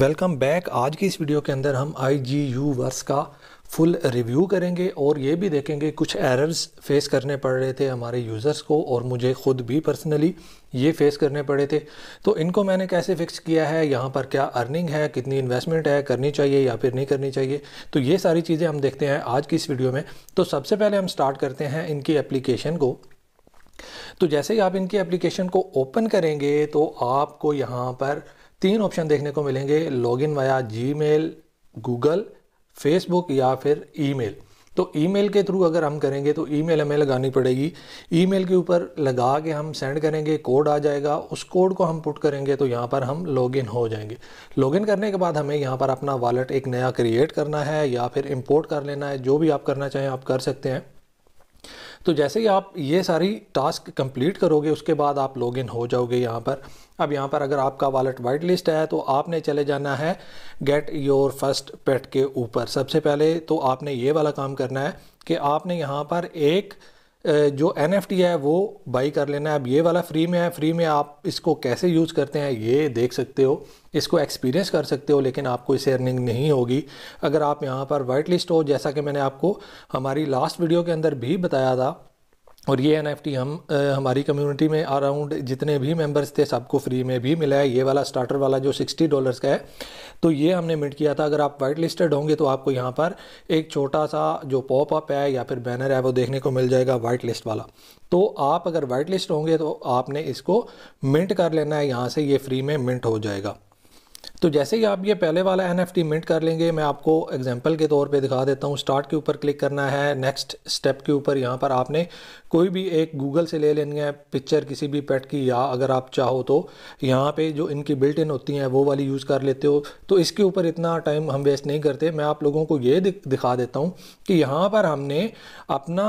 welcome back आज की इस वीडियो के अंदर हम आई जी यू वर्स का फुल रिव्यू करेंगे और ये भी देखेंगे कुछ एरर्स फेस करने पड़ रहे थे हमारे यूज़र्स को और मुझे ख़ुद भी पर्सनली ये फेस करने पड़े थे तो इनको मैंने कैसे फिक्स किया है यहाँ पर क्या अर्निंग है कितनी इन्वेस्टमेंट है करनी चाहिए या फिर नहीं करनी चाहिए तो ये सारी चीज़ें हम देखते हैं आज की इस वीडियो में तो सबसे पहले हम स्टार्ट करते हैं इनकी एप्लीकेशन को तो जैसे ही आप इनकी एप्लीकेशन को ओपन करेंगे तो आपको यहाँ पर तीन ऑप्शन देखने को मिलेंगे login via Gmail Google Facebook या फिर ईमेल तो ईमेल के थ्रू अगर हम करेंगे तो ईमेल हमें लगानी पड़ेगी ईमेल के ऊपर लगा के हम सेंड करेंगे कोड आ जाएगा उस कोड को हम पुट करेंगे तो यहाँ पर हम लॉगिन हो जाएंगे लॉगिन करने के बाद हमें यहाँ पर अपना वॉलेट एक नया क्रिएट करना है या फिर इम्पोर्ट कर लेना है जो भी आप करना चाहें आप कर सकते हैं तो जैसे ही आप ये सारी टास्क कंप्लीट करोगे उसके बाद आप लॉग इन हो जाओगे यहाँ पर अब यहाँ पर अगर आपका वॉलेट वाइट लिस्ट है तो आपने चले जाना है गेट योर फर्स्ट पेट के ऊपर सबसे पहले तो आपने ये वाला काम करना है कि आपने यहाँ पर एक जो एन है वो बाई कर लेना है अब ये वाला फ्री में है फ्री में आप इसको कैसे यूज़ करते हैं ये देख सकते हो इसको एक्सपीरियंस कर सकते हो लेकिन आपको इसे अर्निंग नहीं होगी अगर आप यहाँ पर वाइट लिस्ट हो जैसा कि मैंने आपको हमारी लास्ट वीडियो के अंदर भी बताया था और ये एन हम आ, हमारी कम्युनिटी में अराउंड जितने भी मेंबर्स थे सबको फ्री में भी मिला है ये वाला स्टार्टर वाला जो 60 डॉलर्स का है तो ये हमने मिट किया था अगर आप वाइट लिस्टेड होंगे तो आपको यहाँ पर एक छोटा सा जो पॉप अप है या फिर बैनर है वो देखने को मिल जाएगा वाइट लिस्ट वाला तो आप अगर वाइट लिस्ट होंगे तो आपने इसको मिंट कर लेना है यहाँ से ये फ्री में मिंट हो जाएगा तो जैसे ही आप ये पहले वाला एन एफ मिंट कर लेंगे मैं आपको एग्जाम्पल के तौर पे दिखा देता हूँ स्टार्ट के ऊपर क्लिक करना है नेक्स्ट स्टेप के ऊपर यहाँ पर आपने कोई भी एक गूगल से ले लेनी है पिक्चर किसी भी पेट की या अगर आप चाहो तो यहाँ पे जो इनकी बिल्ट इन होती हैं वो वाली यूज़ कर लेते हो तो इसके ऊपर इतना टाइम हम वेस्ट नहीं करते मैं आप लोगों को ये दिखा देता हूँ कि यहाँ पर हमने अपना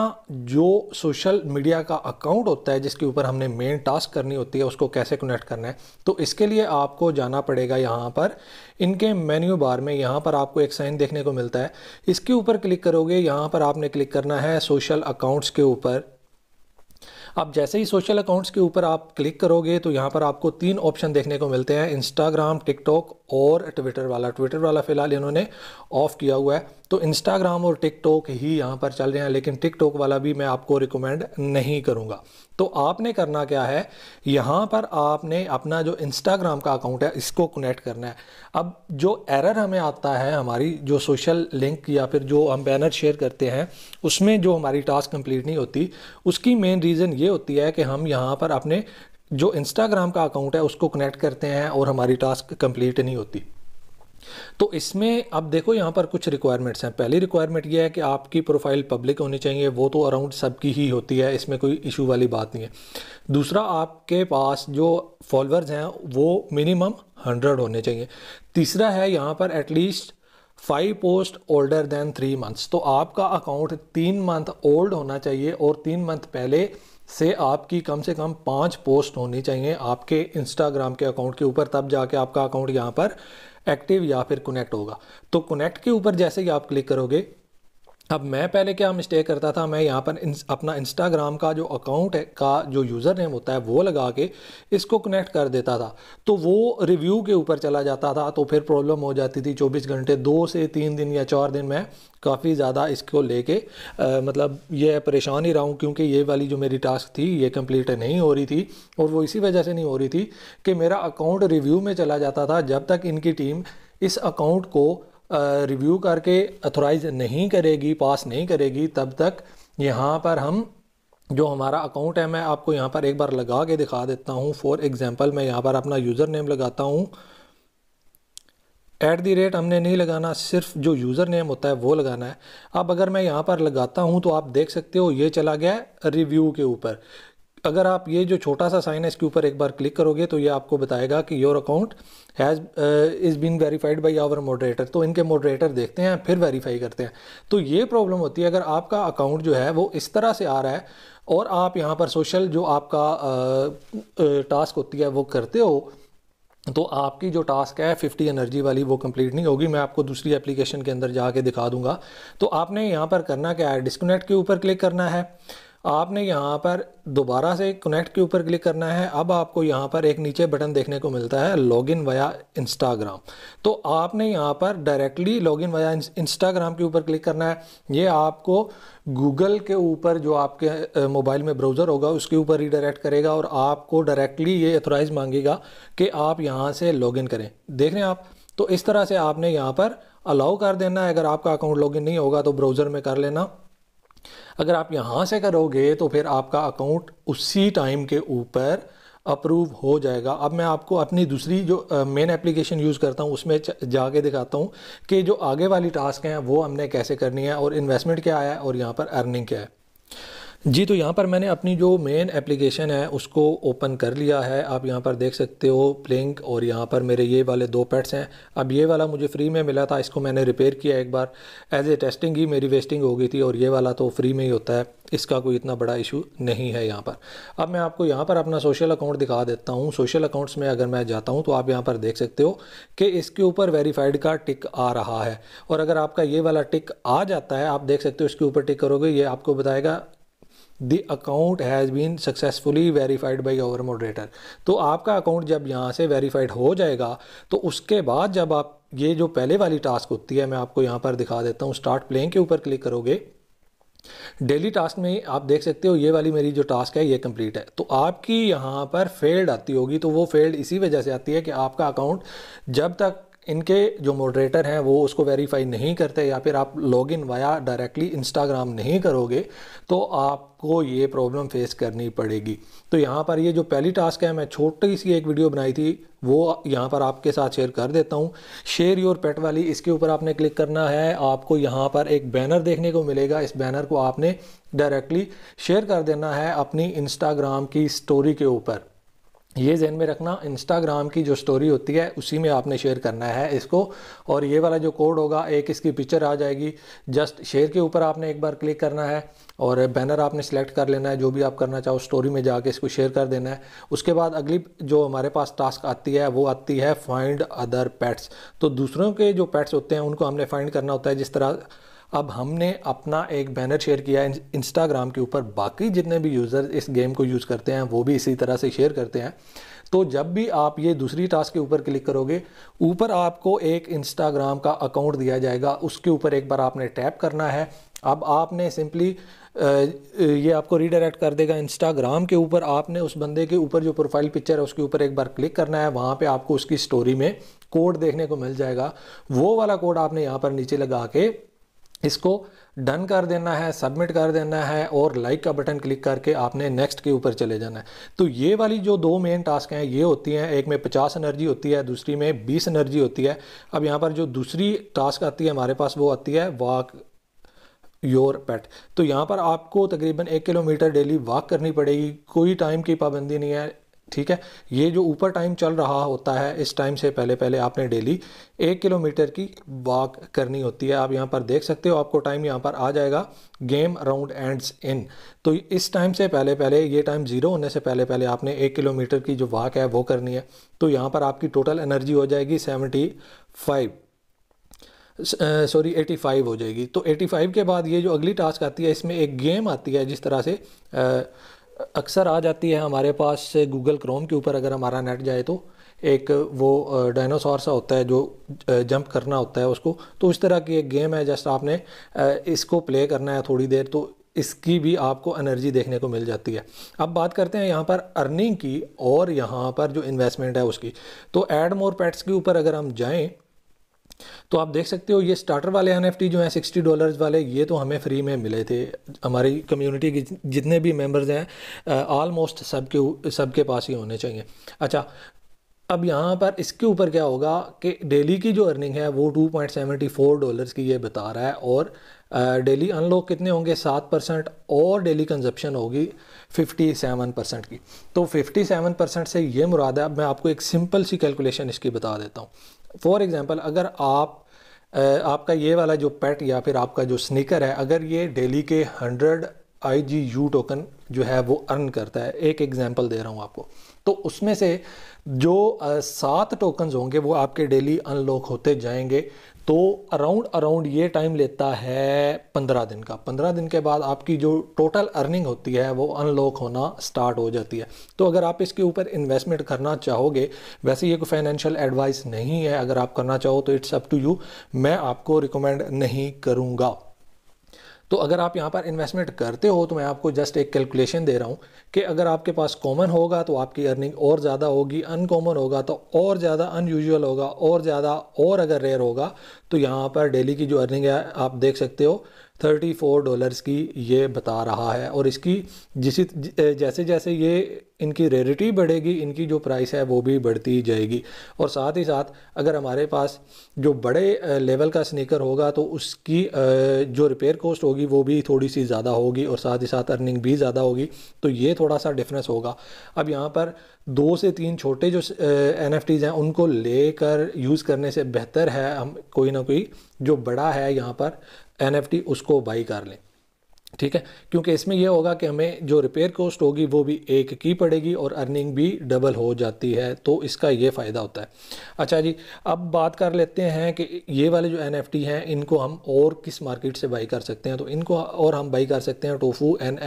जो सोशल मीडिया का अकाउंट होता है जिसके ऊपर हमने मेन टास्क करनी होती है उसको कैसे कनेक्ट करना है तो इसके लिए आपको जाना पड़ेगा यहाँ पर पर इनके मेन्यू बार में यहाँ पर आपको एक साइन देखने को मिलता है इसके ऊपर क्लिक करोगे यहाँ पर आपने क्लिक करना है सोशल अकाउंट्स के ऊपर अब जैसे ही सोशल अकाउंट्स के ऊपर आप क्लिक करोगे तो यहाँ पर आपको तीन ऑप्शन देखने को मिलते हैं इंस्टाग्राम टिकटॉक और ट्विटर वाला ट्विटर वाला फ़िलहाल इन्होंने ऑफ़ किया हुआ है तो इंस्टाग्राम और टिकटॉक ही यहाँ पर चल रहे हैं लेकिन टिकटॉक वाला भी मैं आपको रिकमेंड नहीं करूँगा तो आपने करना क्या है यहाँ पर आपने अपना जो इंस्टाग्राम का अकाउंट है इसको कनेक्ट करना है अब जो एरर हमें आता है हमारी जो सोशल लिंक या फिर जो हम बैनर शेयर करते हैं उसमें जो हमारी टास्क कंप्लीट नहीं होती उसकी मेन रीज़न ये होती है कि हम यहाँ पर अपने जो इंस्टाग्राम का अकाउंट है उसको कनेक्ट करते हैं और हमारी टास्क कंप्लीट नहीं होती तो इसमें अब देखो यहाँ पर कुछ रिक्वायरमेंट्स हैं पहली रिक्वायरमेंट ये है कि आपकी प्रोफाइल पब्लिक होनी चाहिए वो तो अराउंड सबकी ही होती है इसमें कोई इशू वाली बात नहीं है दूसरा आपके पास जो फॉलोअर्स हैं वो मिनिमम हंड्रेड होने चाहिए तीसरा है यहाँ पर at least five post older than three months तो आपका अकाउंट तीन मंथ ओल्ड होना चाहिए और तीन मंथ पहले से आपकी कम से कम पाँच पोस्ट होनी चाहिए आपके इंस्टाग्राम के अकाउंट के ऊपर तब जाके आपका अकाउंट यहाँ पर एक्टिव या फिर कनेक्ट होगा तो कनेक्ट के ऊपर जैसे ही आप क्लिक करोगे अब मैं पहले क्या मिस्टेक करता था मैं यहाँ पर अपना इंस्टाग्राम का जो अकाउंट है का जो यूज़र नेम होता है वो लगा के इसको कनेक्ट कर देता था तो वो रिव्यू के ऊपर चला जाता था तो फिर प्रॉब्लम हो जाती थी चौबीस घंटे दो से तीन दिन या चार दिन मैं काफ़ी ज़्यादा इसको लेके मतलब ये परेशान ही रहा हूँ क्योंकि ये वाली जो मेरी टास्क थी ये कंप्लीट नहीं हो रही थी और वो इसी वजह से नहीं हो रही थी कि मेरा अकाउंट रिव्यू में चला जाता था जब तक इनकी टीम इस अकाउंट को रिव्यू करके अथोराइज नहीं करेगी पास नहीं करेगी तब तक यहाँ पर हम जो हमारा अकाउंट है मैं आपको यहाँ पर एक बार लगा के दिखा देता हूँ फॉर एग्ज़ाम्पल मैं यहाँ पर अपना यूज़र नेम लगाता हूँ एट दी रेट हमने नहीं लगाना सिर्फ जो यूज़र नेम होता है वो लगाना है अब अगर मैं यहाँ पर लगाता हूँ तो आप देख सकते हो ये चला गया रिव्यू के ऊपर अगर आप ये जो छोटा सा साइन है इसके ऊपर एक बार क्लिक करोगे तो ये आपको बताएगा कि your account has is been verified by our moderator तो इनके मॉडरेटर देखते हैं फिर वेरीफाई करते हैं तो ये प्रॉब्लम होती है अगर आपका अकाउंट जो है वो इस तरह से आ रहा है और आप यहाँ पर सोशल जो आपका टास्क uh, uh, होती है वो करते हो तो आपकी जो टास्क है 50 एनर्जी वाली वो कंप्लीट नहीं होगी मैं आपको दूसरी एप्लीकेशन के अंदर जाके दिखा दूंगा तो आपने यहाँ पर करना क्या है डिस्कनेक्ट के ऊपर क्लिक करना है आपने यहाँ पर दोबारा से कनेक्ट के ऊपर क्लिक करना है अब आपको यहाँ पर एक नीचे बटन देखने को मिलता है लॉग इन वाया इंस्टाग्राम तो आपने यहाँ पर डायरेक्टली लॉगिन वाया इंस्टाग्राम के ऊपर क्लिक करना है ये आपको गूगल के ऊपर जो आपके मोबाइल में ब्राउज़र होगा उसके ऊपर रीडायरेक्ट करेगा और आपको डायरेक्टली ये अथोराइज़ मांगेगा कि आप यहाँ से इन करें देख रहे हैं आप तो इस तरह से आपने यहाँ पर अलाउ कर देना है अगर आपका अकाउंट लॉगिन नहीं होगा तो ब्राउज़र में कर लेना अगर आप यहाँ से करोगे तो फिर आपका अकाउंट उसी टाइम के ऊपर अप्रूव हो जाएगा अब मैं आपको अपनी दूसरी जो मेन एप्लीकेशन यूज़ करता हूँ उसमें जाके दिखाता हूँ कि जो आगे वाली टास्क हैं वो हमने कैसे करनी है और इन्वेस्टमेंट क्या है और यहाँ पर अर्निंग क्या है जी तो यहाँ पर मैंने अपनी जो मेन एप्लीकेशन है उसको ओपन कर लिया है आप यहाँ पर देख सकते हो प्लिंक और यहाँ पर मेरे ये वाले दो पैड्स हैं अब ये वाला मुझे फ्री में मिला था इसको मैंने रिपेयर किया एक बार एज ए टेस्टिंग ही मेरी वेस्टिंग हो गई थी और ये वाला तो फ्री में ही होता है इसका कोई इतना बड़ा इशू नहीं है यहाँ पर अब मैं आपको यहाँ पर अपना सोशल अकाउंट दिखा देता हूँ सोशल अकाउंट्स में अगर मैं जाता हूँ तो आप यहाँ पर देख सकते हो कि इसके ऊपर वेरीफाइड का टिक आ रहा है और अगर आपका ये वाला टिक आ जाता है आप देख सकते हो इसके ऊपर टिक करोगे ये आपको बताएगा the account has been successfully verified by our moderator तो आपका अकाउंट जब यहाँ से वेरीफाइड हो जाएगा तो उसके बाद जब आप ये जो पहले वाली टास्क होती है मैं आपको यहाँ पर दिखा देता हूँ स्टार्ट प्लेइंग के ऊपर क्लिक करोगे डेली टास्क में आप देख सकते हो ये वाली मेरी जो टास्क है ये कंप्लीट है तो आपकी यहाँ पर फेल्ड आती होगी तो वो फेल्ड इसी वजह से आती है कि आपका अकाउंट जब तक इनके जो मॉडरेटर हैं वो उसको वेरीफाई नहीं करते या फिर आप log in via directly Instagram नहीं करोगे तो आपको ये प्रॉब्लम फेस करनी पड़ेगी तो यहाँ पर ये जो पहली टास्क है मैं छोटी सी एक वीडियो बनाई थी वो यहाँ पर आपके साथ शेयर कर देता हूँ शेयर योर पेट वाली इसके ऊपर आपने क्लिक करना है आपको यहाँ पर एक बैनर देखने को मिलेगा इस बैनर को आपने डायरेक्टली शेयर कर देना है अपनी इंस्टाग्राम की स्टोरी के ऊपर ये जहन में रखना इंस्टाग्राम की जो स्टोरी होती है उसी में आपने शेयर करना है इसको और ये वाला जो कोड होगा एक इसकी पिक्चर आ जाएगी जस्ट शेयर के ऊपर आपने एक बार क्लिक करना है और बैनर आपने सेलेक्ट कर लेना है जो भी आप करना चाहो स्टोरी में जाके इसको शेयर कर देना है उसके बाद अगली जो हमारे पास टास्क आती है वो आती है फाइंड अदर पैट्स तो दूसरों के जो पैट्स होते हैं उनको हमने फाइंड करना होता है जिस तरह अब हमने अपना एक बैनर शेयर किया है इंस्टाग्राम के ऊपर बाकी जितने भी यूज़र इस गेम को यूज़ करते हैं वो भी इसी तरह से शेयर करते हैं तो जब भी आप ये दूसरी टास्क के ऊपर क्लिक करोगे ऊपर आपको एक इंस्टाग्राम का अकाउंट दिया जाएगा उसके ऊपर एक बार आपने टैप करना है अब आपने सिंपली ये आपको रीडायरेक्ट कर देगा इंस्टाग्राम के ऊपर आपने उस बंदे के ऊपर जो प्रोफाइल पिक्चर है उसके ऊपर एक बार क्लिक करना है वहाँ पे आपको उसकी स्टोरी में कोड देखने को मिल जाएगा वो वाला कोड आपने यहाँ पर नीचे लगा के इसको डन कर देना है सबमिट कर देना है और लाइक का बटन क्लिक करके आपने नेक्स्ट के ऊपर चले जाना है तो ये वाली जो दो मेन टास्क हैं ये होती हैं एक में 50 एनर्जी होती है दूसरी में 20 एनर्जी होती है अब यहाँ पर जो दूसरी टास्क आती है हमारे पास वो आती है वॉक योर पेट तो यहाँ पर आपको तकरीबन एक किलोमीटर डेली वॉक करनी पड़ेगी कोई टाइम की पाबंदी नहीं है ठीक है ये जो ऊपर टाइम चल रहा होता है इस टाइम से पहले पहले आपने डेली एक किलोमीटर की वॉक करनी होती है आप यहाँ पर देख सकते हो आपको टाइम यहाँ पर आ जाएगा गेम राउंड एंड्स इन तो इस टाइम से पहले पहले ये टाइम ज़ीरो होने से पहले पहले आपने एक किलोमीटर की जो वॉक है वो करनी है तो यहाँ पर आपकी टोटल एनर्जी हो जाएगी सेवेंटी फाइव सॉरी 85 हो जाएगी तो 85 के बाद ये जो अगली टास्क आती है इसमें एक गेम आती है जिस तरह से uh, अक्सर आ जाती है हमारे पास गूगल क्रोम के ऊपर अगर हमारा नेट जाए तो एक वो डायनासोर सा होता है जो जंप करना होता है उसको तो उस तरह की एक गेम है जस्ट आपने इसको प्ले करना है थोड़ी देर तो इसकी भी आपको एनर्जी देखने को मिल जाती है अब बात करते हैं यहाँ पर अर्निंग की और यहाँ पर जो इन्वेस्टमेंट है उसकी तो एड मोर पैट्स के ऊपर अगर हम जाएँ तो आप देख सकते हो ये स्टार्टर वाले एन जो हैं सिक्सटी डॉलर्स वाले ये तो हमें फ्री में मिले थे हमारी कम्युनिटी के जितने भी मेम्बर्स हैं ऑलमोस्ट सब के सब के पास ही होने चाहिए अच्छा अब यहाँ पर इसके ऊपर क्या होगा कि डेली की जो अर्निंग है वो two point seventy four dollars की ये बता रहा है और डेली अनलॉक कितने होंगे सात परसेंट और डेली कंजप्शन होगी फिफ्टी सेवन परसेंट की तो फिफ्टी सेवन परसेंट से ये मुराद है अब मैं आपको एक सिंपल सी कैलकुलेशन इसकी बता देता हूँ फॉर एग्ज़ाम्पल अगर आप आपका ये वाला जो पेट या फिर आपका जो स्निकर है अगर ये डेली के hundred I G U token जो है वो अर्न करता है एक एग्जांपल दे रहा हूँ आपको तो उसमें से जो सात टोकन्स होंगे वो आपके डेली अनलॉक होते जाएंगे तो अराउंड अराउंड ये टाइम लेता है पंद्रह दिन का पंद्रह दिन के बाद आपकी जो टोटल अर्निंग होती है वो अनलॉक होना स्टार्ट हो जाती है तो अगर आप इसके ऊपर इन्वेस्टमेंट करना चाहोगे वैसे ये कोई फाइनेंशियल एडवाइस नहीं है अगर आप करना चाहो तो इट्स अप टू यू मैं आपको रिकमेंड नहीं करूँगा तो अगर आप यहाँ पर इन्वेस्टमेंट करते हो तो मैं आपको जस्ट एक कैलकुलेशन दे रहा हूँ कि अगर आपके पास कॉमन होगा तो आपकी अर्निंग और ज़्यादा होगी अनकॉमन होगा तो और ज़्यादा अनयूजल होगा और ज़्यादा और अगर रेयर होगा तो यहाँ पर डेली की जो अर्निंग है आप देख सकते हो 34 डॉलर्स की ये बता रहा है और इसकी जिस जैसे जैसे ये इनकी रेरिटी बढ़ेगी इनकी जो प्राइस है वो भी बढ़ती जाएगी और साथ ही साथ अगर हमारे पास जो बड़े लेवल का स्नीकर होगा तो उसकी जो रिपेयर कॉस्ट होगी वो भी थोड़ी सी ज़्यादा होगी और साथ ही साथ अर्निंग भी ज़्यादा होगी तो ये थोड़ा सा डिफरेंस होगा अब यहाँ पर दो से तीन छोटे जो एन एफ हैं उनको लेकर यूज़ करने से बेहतर है हम कोई ना कोई जो बड़ा है यहाँ पर एन उसको बाई कर लें ठीक है क्योंकि इसमें यह होगा कि हमें जो रिपेयर कॉस्ट होगी वो भी एक की पड़ेगी और अर्निंग भी डबल हो जाती है तो इसका ये फ़ायदा होता है अच्छा जी अब बात कर लेते हैं कि ये वाले जो एन हैं इनको हम और किस मार्केट से बाई कर सकते हैं तो इनको और हम बाई कर सकते हैं टोफू एन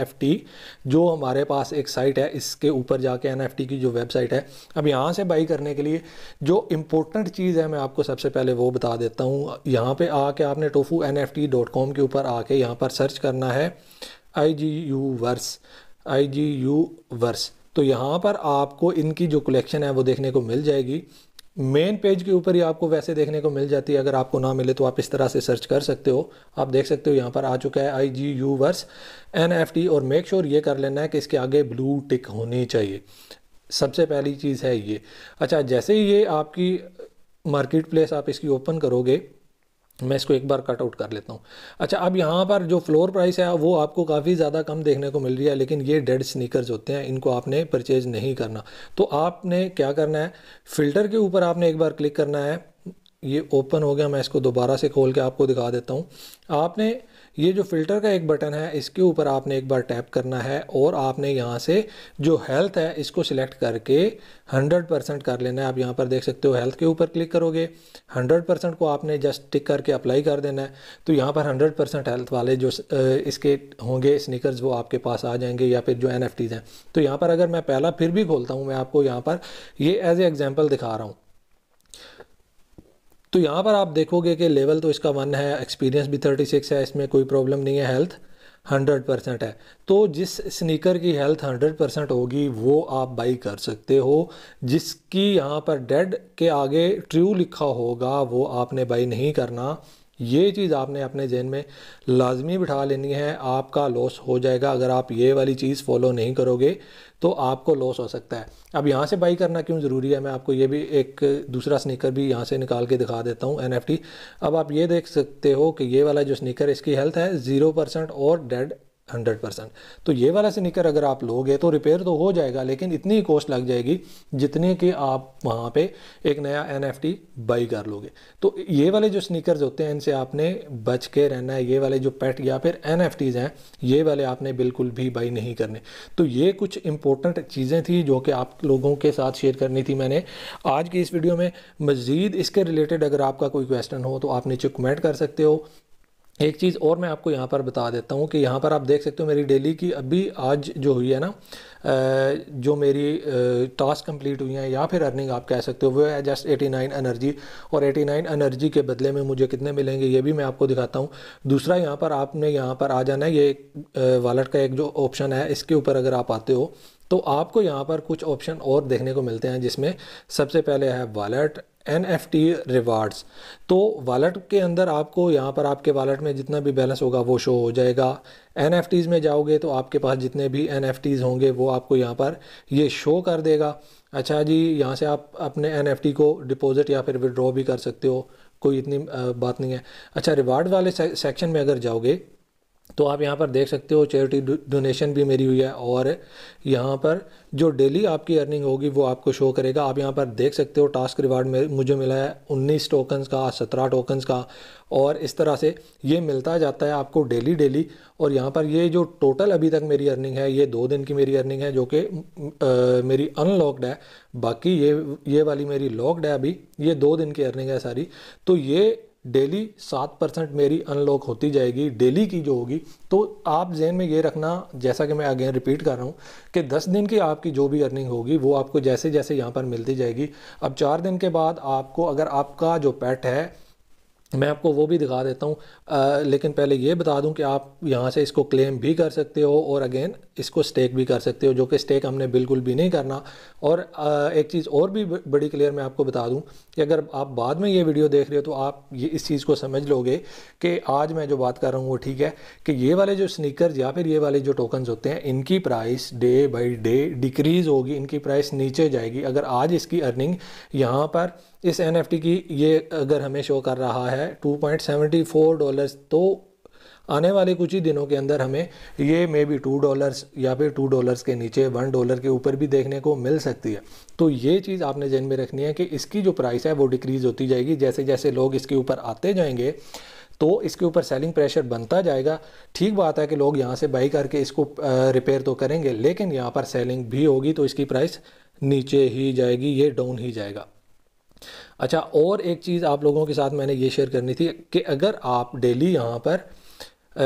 जो हमारे पास एक साइट है इसके ऊपर जाके एन की जो वेबसाइट है अब यहाँ से बाई करने के लिए जो इम्पोर्टेंट चीज़ है मैं आपको सबसे पहले वो बता देता हूँ यहाँ पर आके आपने टोफू एन के ऊपर आके यहाँ पर सर्च करना है I G U verse I G U verse तो यहाँ पर आपको इनकी जो कलेक्शन है वो देखने को मिल जाएगी मेन पेज के ऊपर ही आपको वैसे देखने को मिल जाती है अगर आपको ना मिले तो आप इस तरह से सर्च कर सकते हो आप देख सकते हो यहाँ पर आ चुका है I G U verse N F T और मेक श्योर sure ये कर लेना है कि इसके आगे ब्लू टिक होनी चाहिए सबसे पहली चीज़ है ये अच्छा जैसे ही ये आपकी मार्केट प्लेस आप इसकी ओपन करोगे मैं इसको एक बार कट आउट कर लेता हूँ अच्छा अब यहाँ पर जो फ्लोर प्राइस है वो आपको काफ़ी ज़्यादा कम देखने को मिल रही है लेकिन ये डेड स्नीकर्स होते हैं इनको आपने परचेज़ नहीं करना तो आपने क्या करना है फ़िल्टर के ऊपर आपने एक बार क्लिक करना है ये ओपन हो गया मैं इसको दोबारा से खोल के आपको दिखा देता हूँ आपने ये जो फ़िल्टर का एक बटन है इसके ऊपर आपने एक बार टैप करना है और आपने यहाँ से जो हेल्थ है इसको सिलेक्ट करके 100 परसेंट कर लेना है आप यहाँ पर देख सकते हो हेल्थ के ऊपर क्लिक करोगे 100 परसेंट को आपने जस्ट टिक करके अप्लाई कर देना है तो यहाँ पर 100 परसेंट हेल्थ वाले जो इसके होंगे स्निकर्स वो आपके पास आ जाएंगे या फिर जो एन हैं तो यहाँ पर अगर मैं पहला फिर भी खोलता हूँ मैं आपको यहाँ पर ये एज ए एग्जाम्पल दिखा रहा हूँ तो यहाँ पर आप देखोगे कि लेवल तो इसका वन है एक्सपीरियंस भी थर्टी सिक्स है इसमें कोई प्रॉब्लम नहीं है हेल्थ हंड्रेड परसेंट है तो जिस स्नीकर की हेल्थ हंड्रेड परसेंट होगी वो आप बाई कर सकते हो जिसकी यहाँ पर डेड के आगे ट्रू लिखा होगा वो आपने बाई नहीं करना ये चीज़ आपने अपने जहन में लाजमी बिठा लेनी है आपका लॉस हो जाएगा अगर आप ये वाली चीज़ फॉलो नहीं करोगे तो आपको लॉस हो सकता है अब यहाँ से बाई करना क्यों ज़रूरी है मैं आपको ये भी एक दूसरा स्नीकर भी यहाँ से निकाल के दिखा देता हूँ एन अब आप ये देख सकते हो कि ये वाला जो स्नीकर इसकी हेल्थ है ज़ीरो परसेंट और डेड हंड्रेड परसेंट तो ये वाला स्निकर अगर आप लोगे तो रिपेयर तो हो जाएगा लेकिन इतनी कॉस्ट लग जाएगी जितने कि आप वहाँ पे एक नया एन एफ टी बाई कर लोगे तो ये वाले जो स्निकर्स होते हैं इनसे आपने बच के रहना है ये वाले जो पेट या फिर एन एफ टीज़ हैं ये वाले आपने बिल्कुल भी बाई नहीं करने तो ये कुछ इंपॉर्टेंट चीज़ें थी जो कि आप लोगों के साथ शेयर करनी थी मैंने आज की इस वीडियो में मज़ीद इसके रिलेटेड अगर आपका कोई क्वेश्चन हो तो आप नीचे कमेंट कर सकते हो एक चीज़ और मैं आपको यहाँ पर बता देता हूँ कि यहाँ पर आप देख सकते हो मेरी डेली की अभी आज जो हुई है ना जो मेरी टास्क कंप्लीट हुई है या फिर अर्निंग आप कह सकते हो वो है जस्ट 89 एनर्जी और 89 एनर्जी के बदले में मुझे कितने मिलेंगे ये भी मैं आपको दिखाता हूँ दूसरा यहाँ पर आपने यहाँ पर आ जाना है ये वालेट का एक जो ऑप्शन है इसके ऊपर अगर आप आते हो तो आपको यहाँ पर कुछ ऑप्शन और देखने को मिलते हैं जिसमें सबसे पहले है wallet N F T rewards तो वालेट के अंदर आपको यहाँ पर आपके वालेट में जितना भी बैलेंस होगा वो शो हो जाएगा एन एफ टीज़ में जाओगे तो आपके पास जितने भी एन एफ टीज़ होंगे वो आपको यहाँ पर ये शो कर देगा अच्छा जी यहाँ से आप अपने एन एफ टी को डिपॉज़िट या फिर विड्रॉ भी कर सकते हो कोई इतनी बात नहीं है अच्छा रिवार्ड वाले सेक्शन में अगर जाओगे तो आप यहाँ पर देख सकते हो चैरिटी डोनेशन भी मेरी हुई है और यहाँ पर जो डेली आपकी अर्निंग होगी वो आपको शो करेगा आप यहाँ पर देख सकते हो टास्क रिवार्ड में मुझे मिला है उन्नीस टोकन्स का सत्रह टोकन्स का और इस तरह से ये मिलता जाता है आपको डेली डेली और यहाँ पर ये जो टोटल अभी तक मेरी अर्निंग है ये दो दिन की मेरी अर्निंग है जो कि मेरी अनलॉकड है बाकी ये ये वाली मेरी लॉकड है अभी ये दो दिन की अर्निंग है सारी तो ये डेली सात परसेंट मेरी अनलॉक होती जाएगी डेली की जो होगी तो आप जहन में ये रखना जैसा कि मैं अगेन रिपीट कर रहा हूँ कि दस दिन की आपकी जो भी अर्निंग होगी वो आपको जैसे जैसे यहाँ पर मिलती जाएगी अब चार दिन के बाद आपको अगर आपका जो पेट है मैं आपको वो भी दिखा देता हूँ लेकिन पहले ये बता दूँ कि आप यहाँ से इसको क्लेम भी कर सकते हो और अगेन इसको स्टेक भी कर सकते हो जो कि स्टेक हमने बिल्कुल भी नहीं करना और आ, एक चीज़ और भी बड़ी क्लियर मैं आपको बता दूँ कि अगर आप बाद में ये वीडियो देख रहे हो तो आप ये इस चीज़ को समझ लोगे कि आज मैं जो बात कर रहा हूँ वो ठीक है कि ये वाले जो स्निकर्स या फिर ये वाले जो टोकन्स होते हैं इनकी price day by day decrease होगी इनकी प्राइस नीचे जाएगी अगर आज इसकी अर्निंग यहाँ पर इस एन की ये अगर हमें शो कर रहा है है 2.74 डॉलर्स तो आने वाले कुछ ही दिनों के अंदर हमें ये मे बी टू डॉलर्स या फिर टू डॉलर्स के नीचे वन डॉलर के ऊपर भी देखने को मिल सकती है तो ये चीज़ आपने जहन में रखनी है कि इसकी जो प्राइस है वो डिक्रीज़ होती जाएगी जैसे जैसे लोग इसके ऊपर आते जाएंगे तो इसके ऊपर सेलिंग प्रेशर बनता जाएगा ठीक बात है कि लोग यहाँ से बाई करके इसको रिपेयर तो करेंगे लेकिन यहाँ पर सेलिंग भी होगी तो इसकी प्राइस नीचे ही जाएगी ये डाउन ही जाएगा अच्छा और एक चीज़ आप लोगों के साथ मैंने ये शेयर करनी थी कि अगर आप डेली यहाँ पर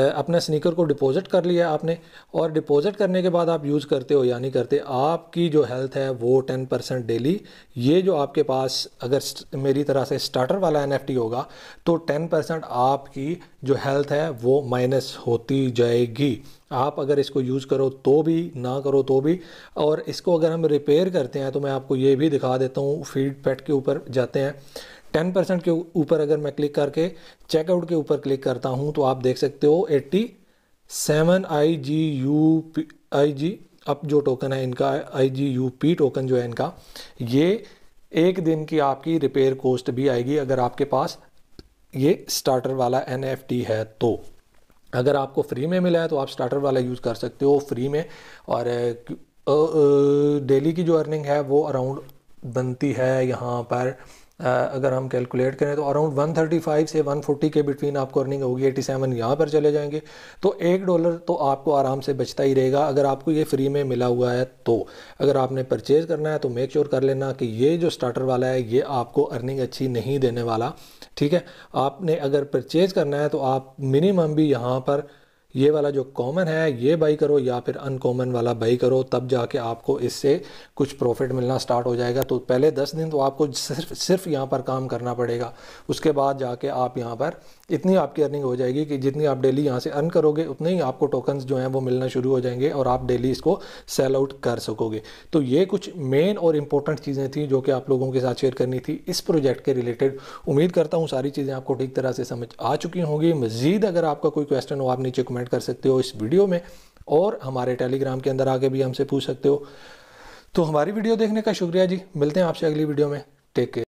अपना स्नीकर को डिपॉज़िट कर लिया आपने और डिपॉज़िट करने के बाद आप यूज़ करते हो या नहीं करते आपकी जो हेल्थ है वो टेन परसेंट डेली ये जो आपके पास अगर मेरी तरह से स्टार्टर वाला एन होगा तो टेन परसेंट आपकी जो हेल्थ है वो माइनस होती जाएगी आप अगर इसको यूज़ करो तो भी ना करो तो भी और इसको अगर हम रिपेयर करते हैं तो मैं आपको ये भी दिखा देता हूँ फीड पैट के ऊपर जाते हैं टेन परसेंट के ऊपर अगर मैं क्लिक करके चेकआउट के ऊपर क्लिक करता हूँ तो आप देख सकते हो eighty seven I G U P I G up जो टोकन है इनका I G U P token जो है इनका ये एक दिन की आपकी रिपेयर कॉस्ट भी आएगी अगर आपके पास ये स्टार्टर वाला एन एफ टी है तो अगर आपको फ्री में मिला है तो आप स्टार्टर वाला यूज़ कर सकते हो फ्री में और डेली की जो अर्निंग है वो अराउंड बनती है यहाँ पर अगर हम कैलकुलेट करें तो अराउंड 135 से 140 के बिटवीन आपको अर्निंग होगी 87 सेवन यहाँ पर चले जाएंगे तो एक डॉलर तो आपको आराम से बचता ही रहेगा अगर आपको ये फ्री में मिला हुआ है तो अगर आपने परचेज़ करना है तो मेक श्योर कर लेना कि ये जो स्टार्टर वाला है ये आपको अर्निंग अच्छी नहीं देने वाला ठीक है आपने अगर परचेज़ करना है तो आप मिनिमम भी यहाँ पर ये वाला जो कॉमन है ये बाई करो या फिर अनकॉमन वाला बाई करो तब जाके आपको इससे कुछ प्रॉफिट मिलना स्टार्ट हो जाएगा तो पहले दस दिन तो आपको सिर्फ सिर्फ यहाँ पर काम करना पड़ेगा उसके बाद जाके आप यहाँ पर इतनी आपकी अर्निंग हो जाएगी कि जितनी आप डेली यहाँ से अर्न करोगे उतने ही आपको टोकन्स जो हैं वो मिलना शुरू हो जाएंगे और आप डेली इसको सेल आउट कर सकोगे तो ये कुछ मेन और इंपॉर्टेंट चीज़ें थी जो कि आप लोगों के साथ शेयर करनी थी इस प्रोजेक्ट के रिलेटेड उम्मीद करता हूँ सारी चीज़ें आपको ठीक तरह से समझ आ चुकी होंगी मज़ीद अगर आपका कोई क्वेश्चन हो आप नीचे कमेंट कमेंट कर सकते हो इस वीडियो में और हमारे टेलीग्राम के अंदर आके भी हमसे पूछ सकते हो तो हमारी वीडियो देखने का शुक्रिया जी मिलते हैं आपसे अगली वीडियो में टेक केयर